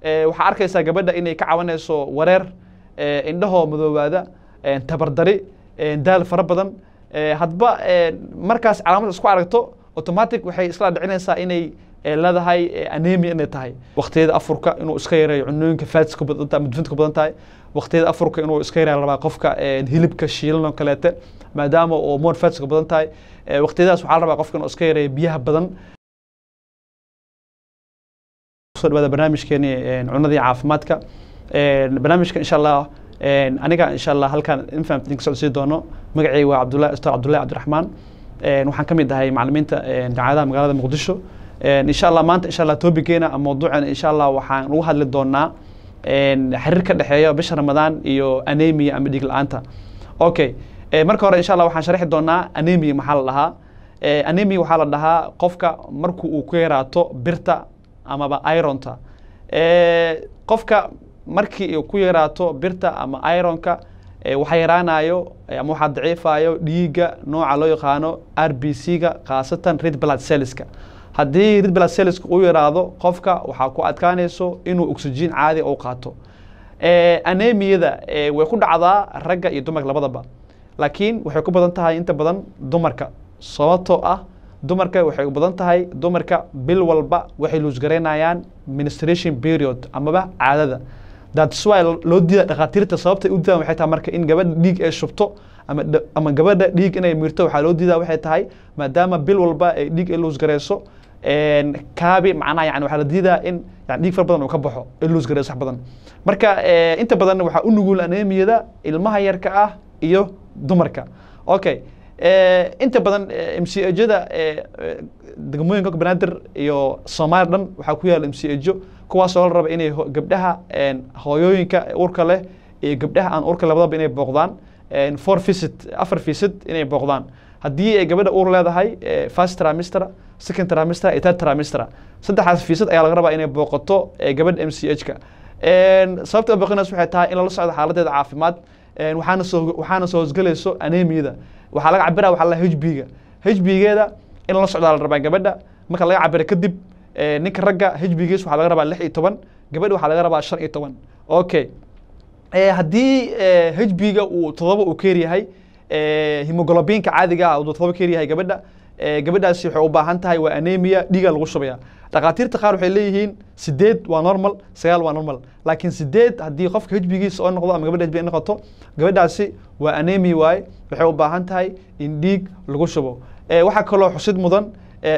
Eh, waxaa arkaysaa gabadha inay ka cabanayso wareer eh, indhahoo madoobaada eh, tabardari daal fara badan hadba markaas calaamad isku aragto automatic waxay isla dhicinaysaa inay leedahay anemia inay tahay waktiyada afurka inuu iska yareeyo cunooyinka faatska badan tahay mudfinta ku badan tahay wakhtiyada afurka inuu iska yareeyo labaa qofka hilibka shiilan oo kaleete maadaama oo moon faatska badan tahay waktiyadaas waxaa la rabaa qofka inuu iska yareeyo biyaha badan kuso dhawada barnaamijkeeni cunadii caafimaadka barnaamijka insha allah aniga insha allah halkaan infant idinka socodsiin doono magacay waa cabdullahi ustaad cabdullahi cabdiraxmaan waxaan ka mid ahay macalimiinta jaamacadaha magaalada muqdisho insha allah maanta insha allah topigeena mawduuceena insha allah waxaan ugu hadli doonaa xiriir ka dhexeeya bisha ramadaan iyo anemia ama dhiig la-aanta okay marka hore insha allah waxaan sharxi doonaa anemia maxaa la dhahaa anemia waxaa la dhahaa qofka markuu uu ku yaraato birta amaba ironta qofka markii ku yaraato birta ama ironka waxaa yaraanayo ama waxaa daciifayo dhiigga nooca loo yaqaano r b c ga khaasatan red blood cellska haddii red blood cellska u yaraado qofka waxaa ku adkaanayso inuu oxygen caadi u qaato anemiyada way ku dhacdaa ragga iyo dumarka labadaba laakiin waxay ku badan tahay inta badan dumarka sababtoo ah dumarka waxay u badan tahay dumarka bil walba waxay luusgaraynayaan ministration period amaba caadada that's why loo diida dhakhaatiirta sababtay u diidaan waxay tahay marka in gabadha dhiig ay shubto ama ama gabadha dhiig inay miirto waxaa loo diidaa waxay tahay maadaama bil walba ay dhiig ay luusgarayso kaabi macnaha yani waxaa la diidaa in yani dhiig fara badan uu ka baxo ee luusgarayso wax badan marka inta badan waxaa u nugul anemiyada ilmaha yarka ah iyo dumarka okay Eh, inta badan eh, m c ejada eh, degmooyinka banaadir iyo soomaaliya dhan waxaa ku yaala m kuwaasoo la raba inay gabdhaha hooyooyinka urka leh iyo gabdhaha aan urka labadaba inay booqdaan four visit afar visit inay booqdaan haddii ay gabadha uur leedahay first trimester second trimester iyo third trimester saddexaas visit ayaa laga rabaa inay booqato gabadha m c h ka sababta booqinaas waxay tahay in lala socdo xaaladeeda caafimaad waxaana soo waxaana hosgelayso anemiyada waxaa laga cabira waxa la h b ga h b geeda in la socdaa la rabaa gabadha marka laga cabira kadib ninka ragga h b giis waxaa laga rabaa lix iyo toban gabadha waxaa laga rabaa shan iyo toban okay haddii h b ga uu todoba uu keer yahay hemoglobinka caadiga ah uu todoba keer yahay gabadha gabadhaasi waxay u baahan tahay waa anemia dhiiga lagu shubaya dhakhaatiirta qaar waxay leeyihiin sideed waa normal sagaal waa normal laakiin sideed haddii qofka hijbigiisa oo noqdo ama gabadha hijbi noqoto gabadhaasi waa anemia waaye waxay u baahan tahay in dhiig lagu shubo waxaa kaloo xusid mudan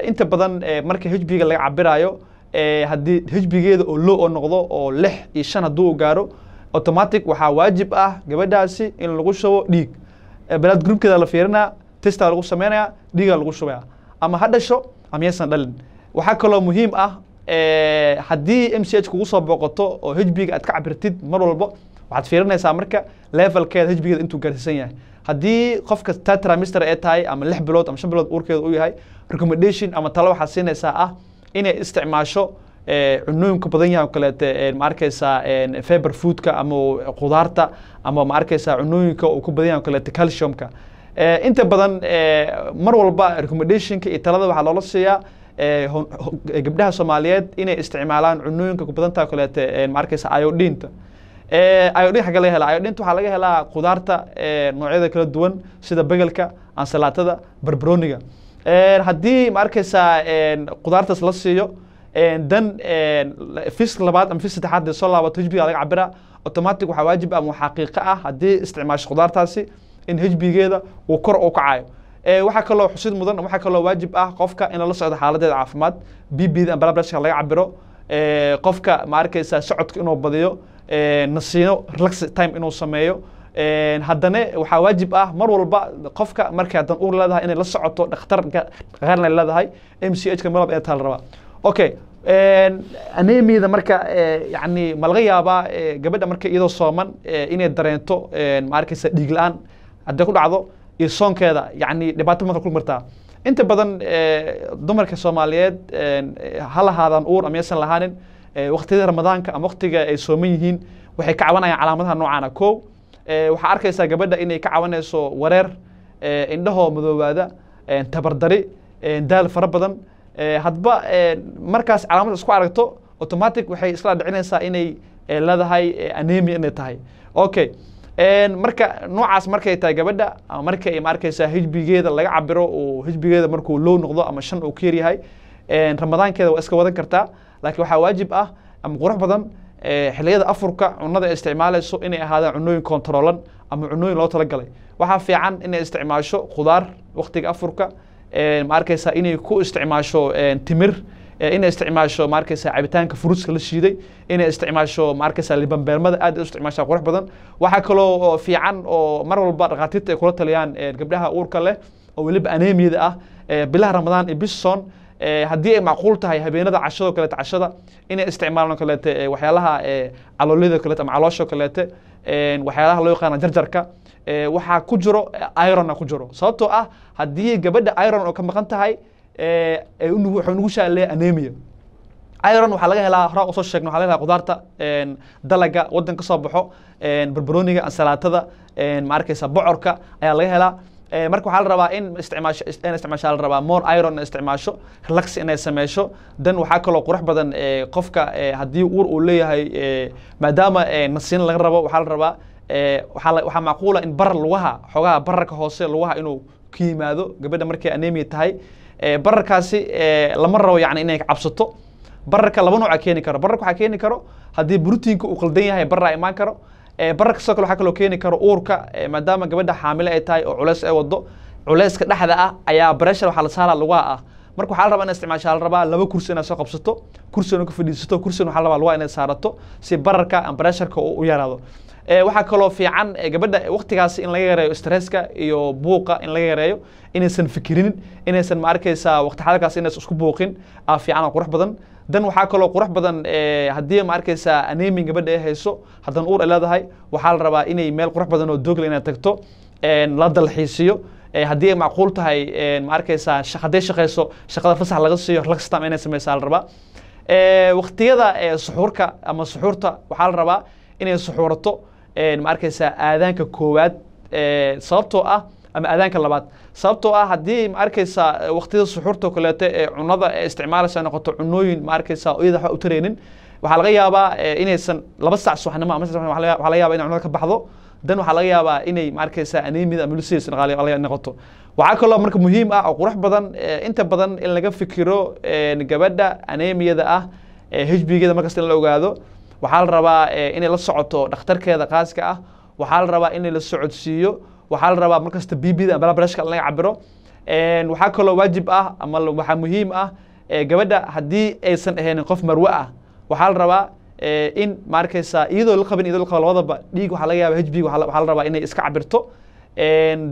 inta badan marka hijbiga laga cabiraayo haddii hijbigeeda oo low oo noqdo oo lix iyo shan hadduu gaaro automatic waxaa waajib ah gabadhaasi in lagu shubo dhiig blood groupkeeda la fiirinaa testa lagu sameynaya dhiiga lagu shubaya ama ha dhasho ama yaysan dhalin waxaa kaloo muhiim ah eh, haddii m c h kugu soo booqato oo hijbiga aad ka cabirtid mar walbo waxaad fiirinaysaa marka levelkeeda hijbigeeda intuu gaarsiisan yahay haddii qofka tatramister ee tahay ama lix bilood ama shan bilood uurkeeda u yahay recommendation ama talo waxaad siinaysaa ah inay isticmaasho eh, cunooyinku badan yahay oo kaleete eh, ma faber foodka ama qudaarta ama ma cunooyinka uu ku badan yahay oo kaleete calciumka Eh, inta badan eh, mar walba recommendationka iyo talada waxaa loola siiyaa eh, gabdhaha soomaaliyeed inay isticmaalaan cunooyinka kubadantaa kaleete maarkaysa iodinta iodin xagga laga helaa iodinta waxaa laga helaa qudaarta noocyada kala duwan sida begelka ansalaatada barbaroniga haddii maarkaysaa qudaartaas la siiyo dan fis labaad ama fis saddexaad dee soo laabato hijbiga laga cabira automatic waxaa waajib ah ama xaqiiqo ah haddii isticmaasho qudaartaasi in hbigeeda uu kor u kacayo waxaa kaloo xusid mudan waxaa kaloo waajib ah qofka in lala socdo xaaladeeda caafimaad bbda blablaska laga cabiro qofka ma socodka inuu badiyo nasiino relax time inuu sameeyo haddane waxaa waajib ah mar walba qofka markay haddan uur leedahay inay la socoto dhakhtarka dhaqaarna leedahay m c h ka malab ee taa la okay anemiyada marka yani ma laga yaabaa gabadha marka iyadoo sooman inay dareento ma dhiig la-aan hadday ku dhacdo iyo soonkeeda yani dhibaato marka ku martaa inta badan eh, dumarka soomaaliyeed eh, ha lahaadaan uur ama yaysan lahaanin eh, waktiyada ramadaanka ama waktiga ay sooman yihiin waxay ka cabanayaan calaamadaha noocaana ah. ko waxaa arkaysaa gabadha inay ka cabanayso wareer indhahoo madoobaada tabardari daal fara badan hadba markaas calaamad isku aragto automatic waxay isla dhicinaysaa inay leedahay anemia inay tahay okay marka noocaas markay tahay gabadha markay maarkaysaa hijbigeeda laga cabiro oo hijbigeeda markuu low noqdo ama shan uu ka yaryahay ramadaankeeda waa iska wadan kartaa laakiin waxaa waajib ah ama qurux badan xilliyada afurka cunada ay isticmaalayso inay ahaadaan cunooyin kontaroolan ama cunooyin loo talagalay waxaa fiican inay isticmaasho khudaar waktiga afurka ma inay ku isticmaasho timir inay isticmaasho maarkaysa cabitaanka fruutska la shiiday inay isticmaasho maarkaysa libanbeermada aad u isticmaashaa qurux badan waxaa kaloo fiican oo mar walba dhakhaatiirta ay kula taliyaan gabdhaha uurka leh oo weliba anemiyada ah bilaha ramadaan iyo bison haddii ay macquul tahay habeenada cashado kaleete cashada inay isticmaalan kaleete waxyaalaha caloolyada kaleete ama caloosho kaleete waxyaalaha loo yaqaana jarjarka waxaa ku jiro iron ku jiro sababtoo ah haddii gabadha iron oo ka maqan tahay wuxuu nagu shaaleeya anemia iron waxaa laga helaa horaa usoo sheegna waxa laga helaa qudaarta dalaga waddan ka soo baxo barbarooniga ansalaatada ma arkaysa bocorka ayaa laga helaa marka waxaa la rabaa in isticmaasho in isticmaashaa la rabaa more iron isticmaasho relax inay sameysho dan waxaa kaloo qurux badan qofka haddii uur uu leeyahay maadaama nasiin laga rabo waxaa la rabaa waxaa macquula in bar lugaha xoogaha bararka hoose lugaha inuu ka yimaado gabadha markay anemia tahay bararkaasi lama rabo yani inay cabsato bararka laba nuuca keeni karo bararka waxaa keeni karo haddii brutiinka uu qaldan yahay baraa imaan karo bararka sidoo kale waxaa kaloo keeni karo uurka maadaama gabadha xaamilo ay tahay oo culeys ay wado culeyska dhexda ah ayaa bareshar waxaa la saara lugaa ah marka waxaa la rabaa inay isticmaasha ala rabaa laba kursi inaad soo qabsato kursi ku fadhiisato kursi waxaa la rabaa lugaa inaad saarato si bararka and baresharka u yaraado Eh, waxaa kaloo fiican eh, gabadha eh, waktigaas in laga yareeyo stresska iyo buuqa in laga yareeyo inaysan fikirinin inaysan maarkaysaa waqti xadarkaas inaysan isku buuqin aa ah, fiican oo qurux badan dan waxaa kaloo qurux badan haddii maarkaysaa anemin gabadha ay hayso haddan uur ay leedahay waxaa la rabaa inay meel qurux badan oo doogla inay tagto la dalxiisiyo haddii ay macquul tahay maarkaysaa hadday shaqayso shaqada fasax laga siiyo relaxtam inay samaysaa la rabaa waqtiyada suxuurka ama suxuurta waxaa la rabaa inay suxuurato ma aadaanka koowaad sababtoo ah ama aadaanka labaad sababtoo ah haddii ma arkaysaa eh, waqtiyada suxuurta kaleeto ee eh, cunada ee eh, isticmaalaysa noqoto cunooyin ma iyada waxba u taraynin waxaa laga yaabaa inaysan laba sac subaxnimo ama waxaa laga yaabaa inay cunada ka baxdo dan waxaa laga yaabaa inay ma arkaysaa anemida ama lusias noqoto waxaa kaloo marka muhiim ah oo qurux badan inta badan in laga fikiro gabadha anemiyada ah hbigada markasta in la ogaado waxaa la rabaa eh, inay la socoto dhakhtarkeeda khaaska ah waxaa la rabaa inay la socodsiiyo waxaa la rabaa markasta bbda breshka laga cabiro waxaa kaloo waajib ah ama waxaa muhiim ah eh, gabadha haddii aysan ahaynin qof marwe ah waxaa la rabaa eh, in maarkaysa iyadoo la qabin iyadoo la qaban labadaba dhiig waxaa laga yaaba hb waxaa la rabaa inay iska cabirto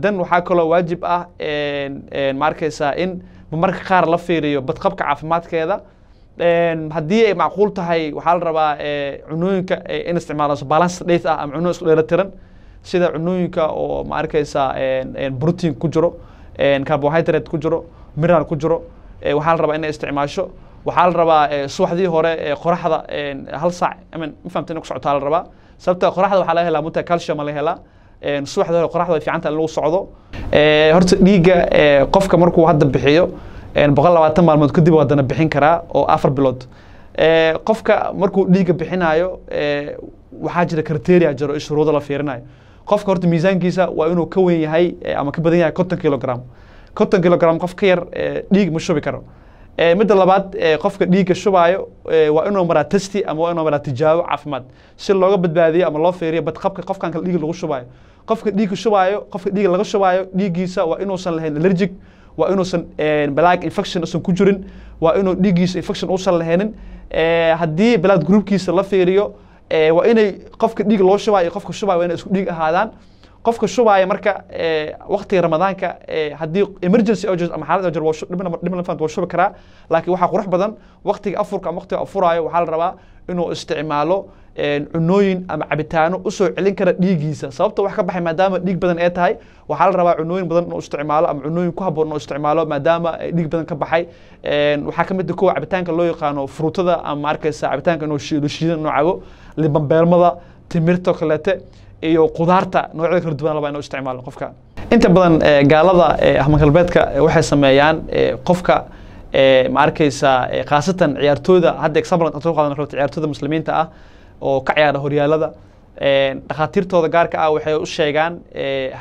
dan waxaa kaloo waajib ah maarkaysa in marka qaar la fiiriyo badqabka caafimaadkeeda haddii ay macquul tahay waxaa la rabaa eh, cunooyinka eh, in isticmaalayso balance dhat ah ama cuno isku dheelatiran sida cunooyinka oo ma arkaysaa protein eh, ku jiro carbohydrate ku jiro mineral ku jiro waxaa la rabaa inay isticmaasho waxaa la rabaa subaxdii hore qoraxda hal saac amin ma ku socotaa la rabaa sababta qoraxda waxaa laga helaa muta calcium laga helaa subaxdii hore qoraxda way fiicanta in lagu socdo horta dhiigga qofka markuu hadda bixiyo boqol labaatan maalmood kadib haddana bixin karaa oo afar bilood qofka markuu dhiigga bixinayo waxaa jira criteria jiro shuruudo la fiirinayo qofka horta miisaankiisa waa inuu ka weyn yahay ama ka badan yahay konton kilogram konton kilogram qof ka yar dhiig ma shubi karo midda labaad qofka dhiigga shubaayo waa inuu maraa testi ama waa inuu maraa tijaabo caafimaad si looga badbaadiyo ama loo fiiriyo badqabka qofkan kale dhiig lagu shubaayo qofka dhiigga shubaayo qofka dhiigga laga shubaayo dhiiggiisa waa inuusan lahayn allergic waa inuusan blaag infection usan ku jirin waa inuu dhiiggiisa infection uusan lahaynin haddii blaad groupkiisa la fiiriyo waa inay qofka dhiig loo shubaayo iyo qofka shubaayo waa inay isku dhiig ahaadaan qofka shubaaya marka waktiga ramadaanka haddii emergency ama xaalad urgent shubi karaa laakiin waxaa qurux badan waktiga afurka ama waktiga afuraayo waxaa la rabaa inuu isticmaalo cunooyin ama cabitaano usoo celin kara dhiiggiisa sababta wax ka baxay maadaama dhiig badan ee tahay waxaa la rabaa cunooyin badan inuu isticmaalo ama cunooyin ku haboon inuu isticmaalo maadaama dhiig badan ka baxay waxaa ka mid ah kuwa cabitaanka loo yaqaano fruutada ama arkaysa cabitaanka inuu shiidan inuu cabo libanbeelmada timirta kaleete iyo qudaarta noocyada kala duwan laba inuu isticmaalo qofka inta badan eh, gaalada eh, ahmagalbeedka galbeedka eh, waxay sameeyaan qofka ma arkaysaa khaasatan ciyaartooyda hadda example aan soo qaadan karto ciyaartooyda muslimiinta ah oo ka ciyaara horyaalada dhakhaatiirtooda gaarka ah waxay u sheegaan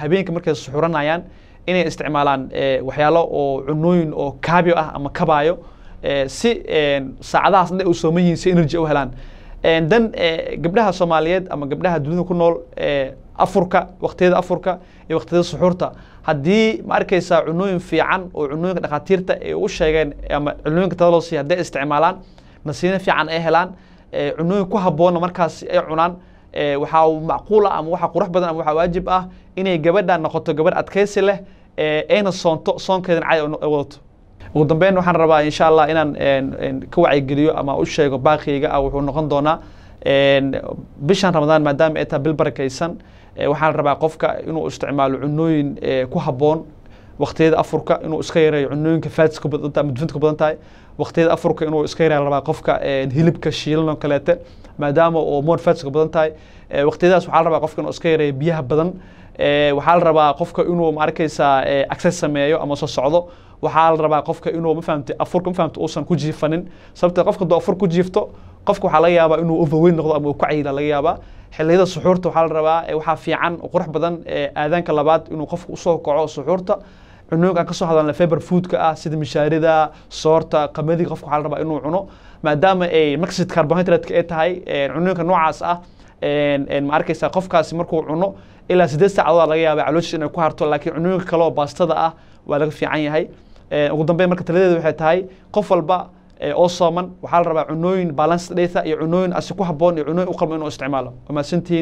habeenka markay suxuranayaan inay isticmaalaan waxyaalo oo cunooyin oo kaabyo ah ama kabaayo si saacadahaas ay u sooman yihiin si energy u helaan dan gabdhaha soomaaliyeed ama gabdhaha dunida ku nool afurka waktiyada afurka iyo waktiyada suxuurta haddii ma arkaysaa cunooyin fiican oo cunooyinka dhakhaatiirta ay u sheegeen ama cunooyinka tada loo hadday isticmaalaan nasiino fiican ay helaan cunooyin ku habboonna markaas ay cunaan waxaa macquul ah ama waxaa qurux badan ama waxaa waajib ah inay gabadha noqoto gabadh adkaysi leh eena soonto soonkeedan cadi wadato ugu dambeyn waxaan rabaa insha allah inaan ka wacyigeliyo ama u sheego baaqiyga ah wuxuu noqon doonaa bishan ramadaan maadaama ay tahay bil barakaysan waxaan rabaa qofka inuu isticmaalo cunooyin ku habboon waqtiyada afurka inuu iska yareeyo cunooyinka faatska badantahay mudfinta ku badan tahay waqtiyada afurka inuu iska yareeyo rabaa qofka hilibka shiilan oo kaleete maadaama oo moor faatska badan tahay waqtiyadaas waxaa la rabaa qofka inuu iska yareeyo biyaha badan waxaa la rabaa qofka inuu ma access sameeyo ama soo socdo waxaa la rabaa qofka inuu mafahate afurka mafahate uusan ku jiifanin sababtee qofka doo afur ku jiifto qofka waxaa laga yaabaa inuu overweyn noqdo ama uu ka cayila laga yaabaa xilliyada suxuurta waxaa la rabaa waxaa fiican qurux badan aadaanka labaad inuu qofku usoo kaco suxuurta cunuunka aan kasoo hadalna faber foodka ah sida mishaarida soorta qamadiga qofka waxaa la rabaa inuu cuno maadaama ay maqsid carbohydratka ay tahay cunuunka noocaas ah ma arkaysaa qofkaasi markuu cuno ilaa sideed saacadood laga yaaba calooshiis inay ku harto laakiin cunuunka kaleoo baastada ah waa laga fiican yahay ugu dambeyn marka taladeeda waxay tahay qof walba oo sooman waxaa la rabaa cunooyin balance dheeta iyo cunooyin asi ku haboon iyo cunooyin u qalmo inuu isticmaalo waa mahadsantihiin